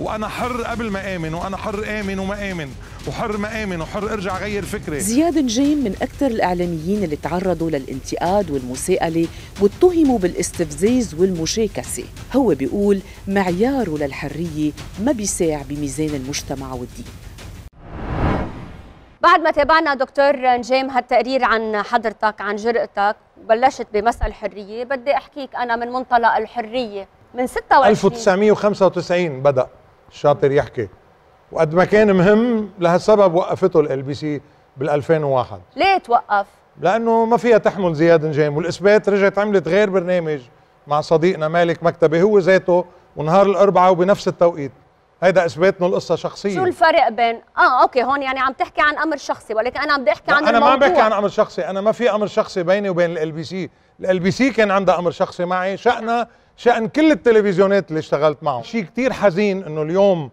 وانا حر قبل ما امن وانا حر امن وما امن وحر ما امن وحر ارجع غير فكري زياد نجيم من اكثر الاعلاميين اللي تعرضوا للانتقاد والمساءله واتهموا بالاستفزاز والمشاكسه هو بيقول معياره للحريه ما بيساع بميزان المجتمع والدين بعد ما تابعنا دكتور نجيم هالتقرير عن حضرتك عن جرأتك بلشت بمسألة الحرية بدي أحكيك أنا من منطلق الحرية من 26 1995 بدأ شاطر يحكي وقد ما كان مهم لهالسبب وقفته ال بي سي بال 2001 ليه توقف؟ لانه ما فيها تحمل زياد نجام والاثبات رجعت عملت غير برنامج مع صديقنا مالك مكتبي هو ذاته ونهار الاربعاء وبنفس التوقيت هيدا اثبات انه القصه شخصيه شو الفرق بين اه اوكي هون يعني عم تحكي عن امر شخصي ولكن انا عم بدي احكي عن انا الموضوع. ما بحكي عن امر شخصي انا ما في امر شخصي بيني وبين ال بي سي ال بي سي كان عندها امر شخصي معي شأنها شأن كل التلفزيونات اللي اشتغلت معهم شيء كتير حزين انه اليوم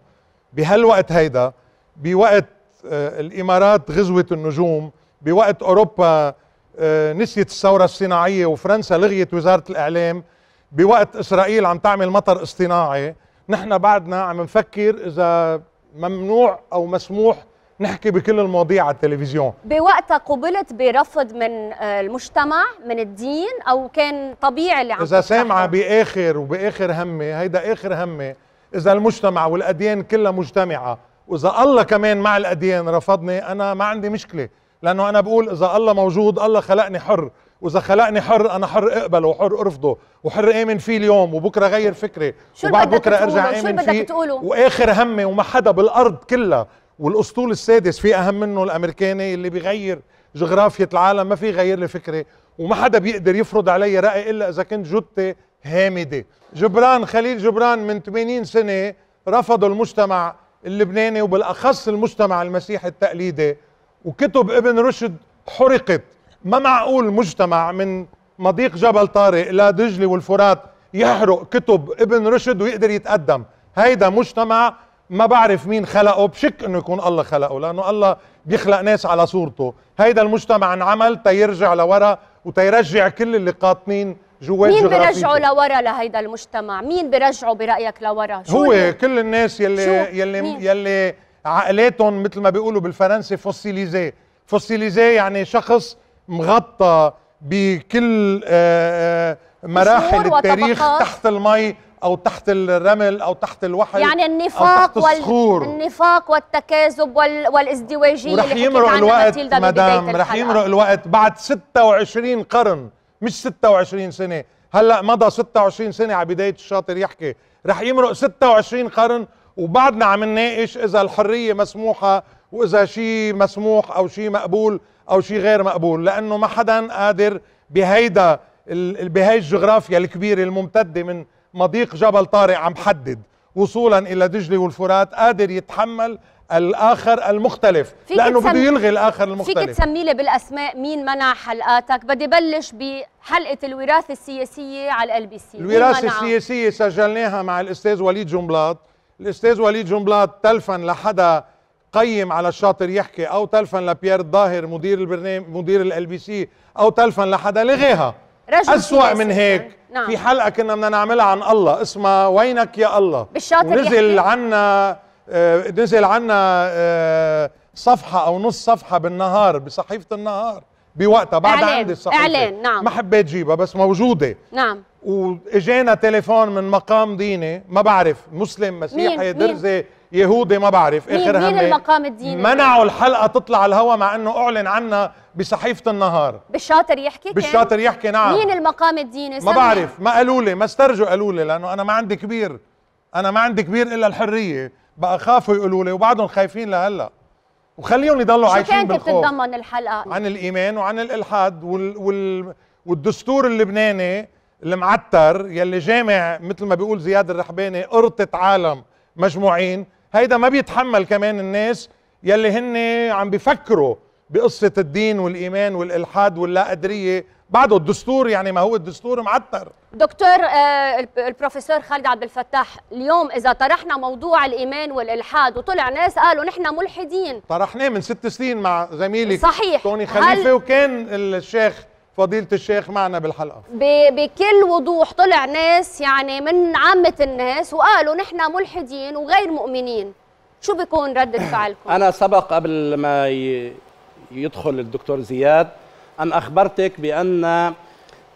بهالوقت هيدا بوقت آه الامارات غزوه النجوم بوقت اوروبا آه نسيت الثوره الصناعيه وفرنسا لغيت وزاره الاعلام بوقت اسرائيل عم تعمل مطر اصطناعي نحن بعدنا عم نفكر اذا ممنوع او مسموح نحكي بكل المواضيع على التلفزيون بوقتها قبلت برفض من آه، المجتمع من الدين او كان طبيعي اللي عم اذا سامعه باخر وباخر همي هيدا اخر همي اذا المجتمع والاديان كلها مجتمعه واذا الله كمان مع الاديان رفضني انا ما عندي مشكله لانه انا بقول اذا الله موجود الله خلقني حر واذا خلقني حر انا حر اقبله وحر ارفضه وحر امن فيه اليوم وبكره غير فكري وبعد بكره ارجع امن فيه شو بدك واخر همي وما حدا بالارض كلها والاسطول السادس في اهم منه الامريكاني اللي بيغير جغرافيه العالم ما في غير لي فكري وما حدا بيقدر يفرض علي راي الا اذا كنت جدتي هامده جبران خليل جبران من 80 سنه رفضوا المجتمع اللبناني وبالاخص المجتمع المسيحي التقليدي وكتب ابن رشد حرقت ما معقول مجتمع من مضيق جبل طارق لدجله والفرات يحرق كتب ابن رشد ويقدر يتقدم هيدا مجتمع ما بعرف مين خلقه بشك انه يكون الله خلقه لانه الله بيخلق ناس على صورته هيدا المجتمع انعمل تيرجع لورا وتيرجع كل اللي قاطنين جوات مين برجعه لورا لهيدا المجتمع مين برجعه برايك لورا شو هو اللي؟ كل الناس يلي شو؟ يلي مين؟ يلي عقلاتهم مثل ما بيقولوا بالفرنسي فوسيليزي فوسيليزي يعني شخص مغطى بكل آه، آه، مراحل التاريخ تحت المي او تحت الرمل او تحت الوحل يعني النفاق أو تحت وال... النفاق والتكاذب وال... والازدواجيه رح يمرق الوقت مدام رح يمرق الوقت بعد 26 قرن مش 26 سنه هلا مضى 26 سنه على بدايه الشاطر يحكي رح يمرق 26 قرن وبعدنا عم نناقش اذا الحريه مسموحه واذا شيء مسموح او شيء مقبول او شيء غير مقبول لانه ما حدا قادر بهيدا بهي الجغرافيا الكبيره الممتده من مضيق جبل طارق عم حدد وصولا الى دجله والفرات قادر يتحمل الاخر المختلف لانه بده يلغي الاخر المختلف فيك تسمي لي بالاسماء مين منع حلقاتك بدي بلش بحلقه الوراثه السياسيه على ال بي سي الوراثه السياسيه سجلناها مع الاستاذ وليد جنبلاط الاستاذ وليد جنبلاط تلفن لحدا قيم على الشاطر يحكي او تلفن لبيير الظاهر مدير البرنامج مدير ال بي سي او تلفن لحدا لغيها أسوأ من هيك نعم. في حلقه كنا بدنا نعملها عن الله اسمها وينك يا الله بالشاطر نزل عنا آه، نزل عنا آه، صفحه او نص صفحه بالنهار بصحيفه النهار بوقتها بعد إعلان. عندي الصحيفه اعلان نعم ما حبيت جيبها بس موجوده نعم واجانا تليفون من مقام ديني ما بعرف مسلم مسيحي درزي يهودي ما بعرف اخر مين, مين المقام الديني منعوا الحلقه تطلع على الهواء مع انه اعلن عنها بصحيفه النهار بالشاطر يحكي بالشاطر يحكي نعم مين المقام الديني ما بعرف ما قالوا لي ما استرجوا قالوا لي لانه انا ما عندي كبير انا ما عندي كبير الا الحريه بقى خافوا يقولوا لي وبعدهم خايفين لهلا وخليهم يضلوا عايشين بالخوف شو كانت بتتضمن الحلقه عن الايمان وعن الالحاد وال... وال... والدستور اللبناني المعتر يلي جامع مثل ما بيقول زياد الرحباني قرطة عالم مجموعين هيدا ما بيتحمل كمان الناس يلي هن عم بيفكروا بقصة الدين والإيمان والإلحاد واللا قدرية بعده الدستور يعني ما هو الدستور معتر دكتور آه، البروفيسور خالد عبد الفتاح اليوم إذا طرحنا موضوع الإيمان والإلحاد وطلع ناس قالوا نحن ملحدين طرحناه من ست سنين مع زميلي صحيح توني خليفة وكان الشيخ فضيله الشيخ معنا بالحلقه بكل وضوح طلع ناس يعني من عامه الناس وقالوا نحن ملحدين وغير مؤمنين شو بيكون ردة فعلكم؟ أنا سبق قبل ما يدخل الدكتور زياد أن أخبرتك بأن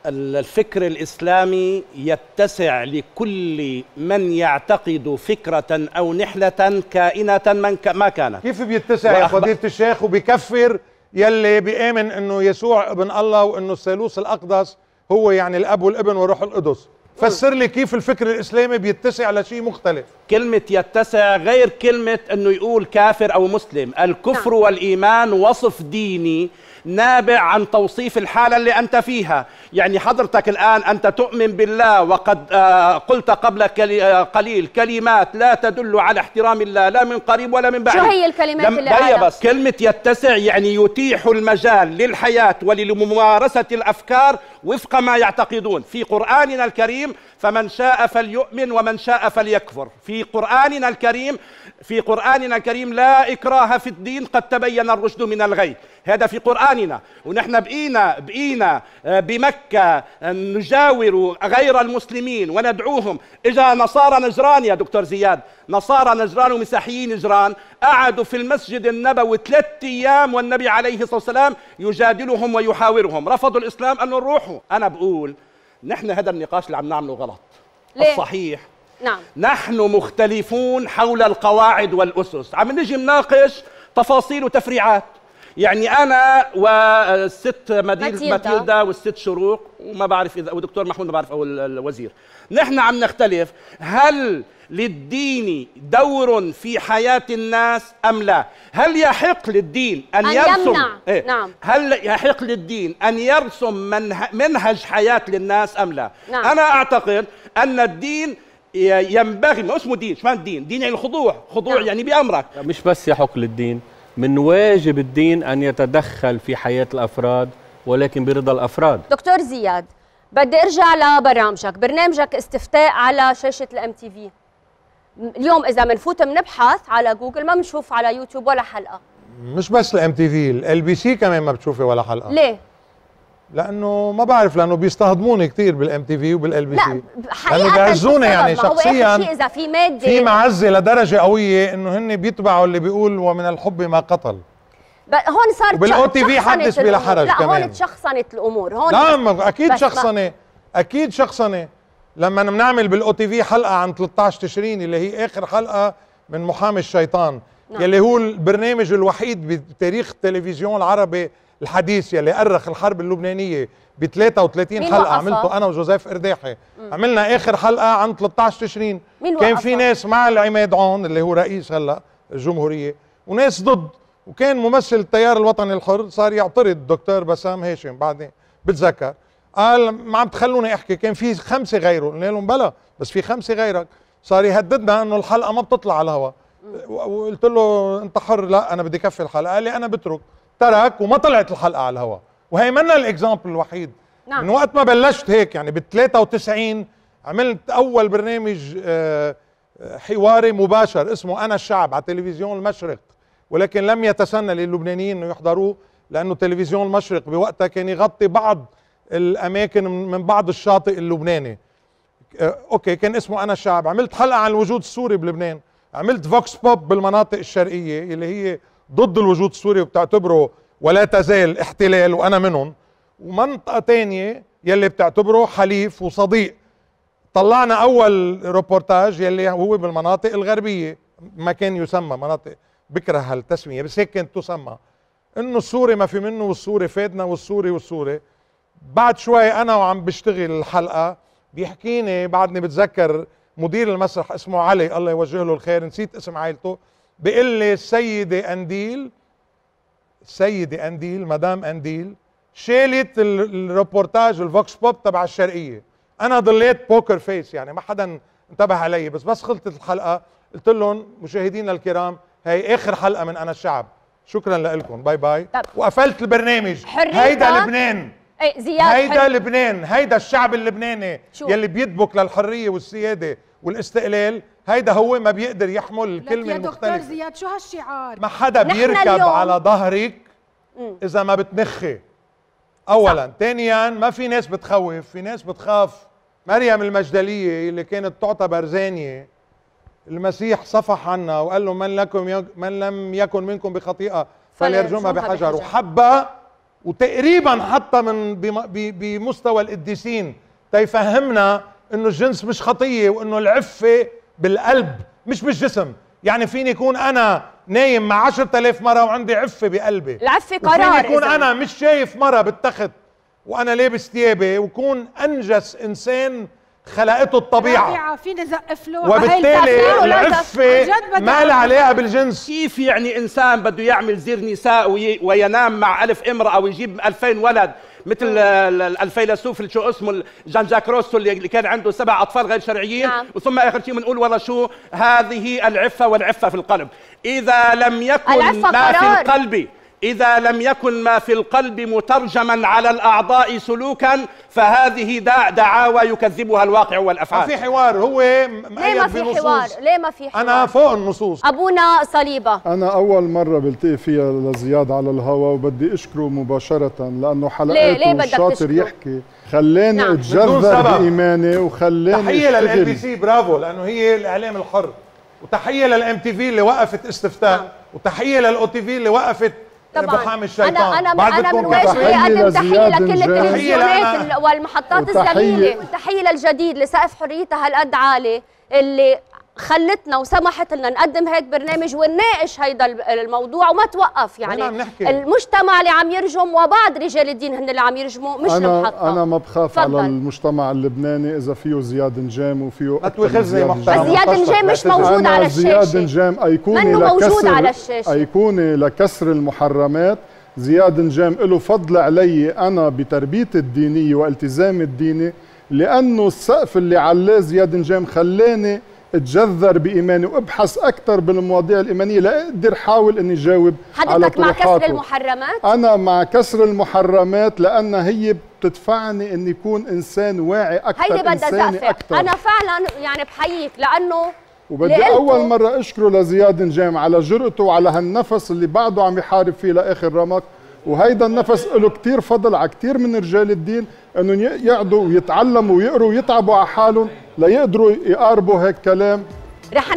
الفكر الإسلامي يتسع لكل من يعتقد فكرة أو نحلة كائنة من ما كانت كيف بيتسع يا فضيلة الشيخ وبيكفر يلي بيامن انه يسوع ابن الله وانه الثالوث الاقدس هو يعني الاب والابن والروح القدس فسر لي كيف الفكر الاسلامي بيتسع لشيء مختلف كلمه يتسع غير كلمه انه يقول كافر او مسلم الكفر نعم. والايمان وصف ديني نابع عن توصيف الحالة اللي أنت فيها يعني حضرتك الآن أنت تؤمن بالله وقد آه، قلت قبل آه، قليل كلمات لا تدل على احترام الله لا من قريب ولا من بعيد شو هي الكلمات اللي طيب، هي بس كلمة يتسع يعني يتيح المجال للحياة ولممارسة الأفكار وفق ما يعتقدون في قرآننا الكريم فمن شاء فليؤمن ومن شاء فليكفر في قرآننا الكريم في قرآننا الكريم لا إكراه في الدين قد تبين الرشد من الغي هذا في قرآننا ونحن بقينا بقينا آه، بمكة آه، نجاور غير المسلمين وندعوهم إجا نصارى نجران يا دكتور زياد نصارى نجران ومسيحيين نجران قعدوا في المسجد النبوي ثلاثة أيام والنبي عليه الصلاة والسلام يجادلهم ويحاورهم رفضوا الإسلام أنه نروحوا أنا بقول نحن هذا النقاش اللي عم نعمله غلط ليه؟ الصحيح نعم نحن مختلفون حول القواعد والأسس عم نجي نناقش تفاصيل وتفريعات يعني انا والست مدير ماتيلدا والست شروق وما بعرف اذا ودكتور محمود ما بعرف او الوزير نحن عم نختلف هل للدين دور في حياة الناس أم لا هل يحق للدين أن, أن يرسم يمنع. إيه؟ نعم. هل يحق للدين أن يرسم منه... منهج حياة للناس أم لا نعم. أنا أعتقد أن الدين ينبغي ما اسمه دين شو الدين دين يعني الخضوع خضوع نعم. يعني بأمرك مش بس يحق للدين من واجب الدين أن يتدخل في حياة الأفراد ولكن برضا الأفراد دكتور زياد بدي ارجع لبرامجك برنامجك استفتاء على شاشة الام تي في اليوم إذا منفوت بنبحث على جوجل ما بنشوف على يوتيوب ولا حلقة مش بس الام تي في ال بي سي كمان ما بتشوفي ولا حلقة ليه؟ لانه ما بعرف لانه بيستهضموني كثير بالام تي في وبالال بي سي لانه بيعزونا يعني شخصيا اذا في ماده في معزه لدرجه قويه انه هن بيتبعوا اللي بيقول ومن الحب ما قتل هون صار بالاو تي في حدث بلا حرج لا كمان. هون تشخصنت الامور هون نعم اكيد شخصنه اكيد شخصنه لما بنعمل بالاو تي في حلقه عن 13 تشرين اللي هي اخر حلقه من محامي الشيطان نعم. يلي هو البرنامج الوحيد بتاريخ التلفزيون العربي الحديث يلي أرخ الحرب اللبنانية ب 33 حلقة عملته أنا وجوزيف إرداحي عملنا آخر حلقة عن 13 تشرين كان في ناس مع العماد عون اللي هو رئيس هلا الجمهورية وناس ضد وكان ممثل التيار الوطني الحر صار يعترض الدكتور بسام هاشم بعدين بتذكر قال ما عم تخلوني احكي كان في خمسه غيره قلنا لهم بلا بس في خمسه غيرك صار يهددنا انه الحلقه ما بتطلع على الهواء وقلت له انت حر لا انا بدي كفي الحلقه قال لي انا بترك ترك وما طلعت الحلقه على الهواء وهي منا الاكزامبل الوحيد نعم. من وقت ما بلشت هيك يعني بال 93 عملت اول برنامج آه، حواري مباشر اسمه انا الشعب على تلفزيون المشرق ولكن لم يتسنى للبنانيين انه يحضروه لانه تلفزيون المشرق بوقتها كان يغطي بعض الاماكن من بعض الشاطئ اللبناني آه، اوكي كان اسمه انا الشعب عملت حلقه عن الوجود السوري بلبنان عملت فوكس بوب بالمناطق الشرقيه اللي هي ضد الوجود السوري وبتعتبره ولا تزال احتلال وانا منهم ومنطقه تانية يلي بتعتبره حليف وصديق طلعنا اول ريبورتاج يلي هو بالمناطق الغربيه ما كان يسمى مناطق بكره هالتسميه بس هيك كانت تسمى انه السوري ما في منه والسوري فادنا والسوري والسوري بعد شوي انا وعم بشتغل الحلقه بيحكيني بعدني بتذكر مدير المسرح اسمه علي الله يوجه له الخير نسيت اسم عائلته بيقول لي السيدة أنديل السيدة أنديل مدام أنديل شالت الروبورتاج الفوكس بوب تبع الشرقية أنا ضليت بوكر فيس يعني ما حدا انتبه علي بس بس خلطت الحلقة قلت لهم مشاهدينا الكرام هي آخر حلقة من أنا الشعب شكرا لكم باي باي طب. وقفلت البرنامج هيدا لبنان ايه زياد هيدا حر... لبنان هيدا الشعب اللبناني شو. يلي بيدبك للحريه والسياده والاستقلال هيدا هو ما بيقدر يحمل الكلمه المختلفة لك يا دكتور زياد شو هالشعار ما حدا بيركب على ظهرك اذا ما بتنخي اولا ثانيا ما في ناس بتخوف في ناس بتخاف مريم المجدليه اللي كانت تعتبر زانيه المسيح صفح عنها وقال له من لكم من لم يكن منكم بخطيئه فليرجمها بحجر وحبها وتقريبا حتى من بمستوى القديسين تيفهمنا انه الجنس مش خطيه وانه العفه بالقلب مش بالجسم يعني فيني يكون انا نايم مع 10000 مره وعندي عفه بقلبي العفه قرار فيني يكون انا مش شايف مره بالتخت وانا لابس ثيابي وكون انجس انسان خلقته الطبيعه فيني زقف له وبالتالي العفه ما لها علاقه بالجنس كيف يعني انسان بده يعمل زير نساء وينام مع ألف امراه ويجيب 2000 ولد مثل الفيلسوف اللي شو اسمه جان جاك روسو اللي كان عنده سبع اطفال غير شرعيين نعم. وثم اخر شيء بنقول والله شو هذه العفه والعفه في القلب اذا لم يكن ما في القلب اذا لم يكن ما في القلب مترجما على الاعضاء سلوكا فهذه دا دعاوى يكذبها الواقع والافعال في حوار هو ليه ما في حوار ليه ما في حوار انا فوق النصوص ابونا صليبه انا اول مره بلتقي فيها لزياد على الهوا وبدي اشكره مباشره لانه حلقاته ليه ليه بدك شاطر يحكي خلاني نعم. اتجذر بايماني وخلاني تحيه للام بي سي برافو لانه هي الاعلام الحر وتحيه للام تي في اللي وقفت استفتاء نعم. وتحيه للاو تي في اللي وقفت طبعا الشيطان انا انا انا من وجهي اقدم تحيه لكل التلفزيونات والمحطات الزميله وتحيه للجديد لسقف حريتها هالقد عالي اللي خلتنا وسمحت لنا نقدم هيك برنامج ونناقش هيدا الموضوع وما توقف يعني عم نحكي. المجتمع اللي عم يرجم وبعض رجال الدين هن اللي عم يرجموا مش أنا المحطة أنا ما بخاف فضل. على المجتمع اللبناني إذا فيه زياد نجام وفيه ما توخذني محترم زياد نجام مش موجود على الشاشة زياد نجام أيقوني لكسر على الشاشة لكسر المحرمات زياد نجام له فضل علي أنا بتربيتي الدينية والتزامي الديني لأنه السقف اللي علاه زياد نجام خلاني اتجذر بايماني وابحث اكثر بالمواضيع الايمانيه لاقدر احاول اني جاوب على حضرتك مع كسر المحرمات انا مع كسر المحرمات لان هي بتدفعني اني اكون انسان واعي اكثر هيدي بدها انا فعلا يعني بحييك لانه وبدي اول مره اشكره لزياد نجام على جرأته وعلى هالنفس اللي بعده عم يحارب فيه لاخر رمق وهيدا النفس له كثير فضل على كثير من رجال الدين انهم يقعدوا ويتعلموا ويقروا ويتعبوا على حالهم ليقدروا يقاربوا إيه هيك كلام رح